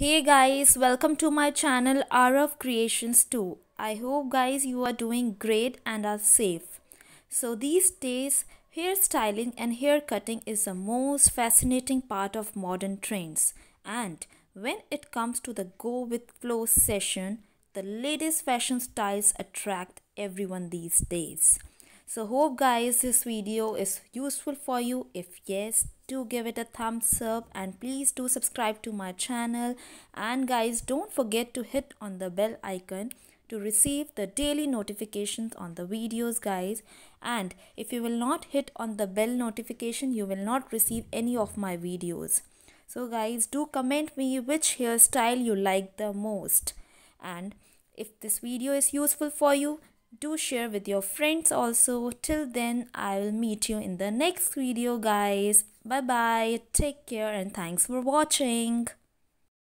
hey guys welcome to my channel of creations 2 i hope guys you are doing great and are safe so these days hair styling and hair cutting is the most fascinating part of modern trends and when it comes to the go with flow session the latest fashion styles attract everyone these days so hope guys this video is useful for you if yes do give it a thumbs up and please do subscribe to my channel and guys don't forget to hit on the bell icon to receive the daily notifications on the videos guys and if you will not hit on the bell notification you will not receive any of my videos so guys do comment me which hairstyle you like the most and if this video is useful for you do share with your friends also till then i will meet you in the next video guys bye bye take care and thanks for watching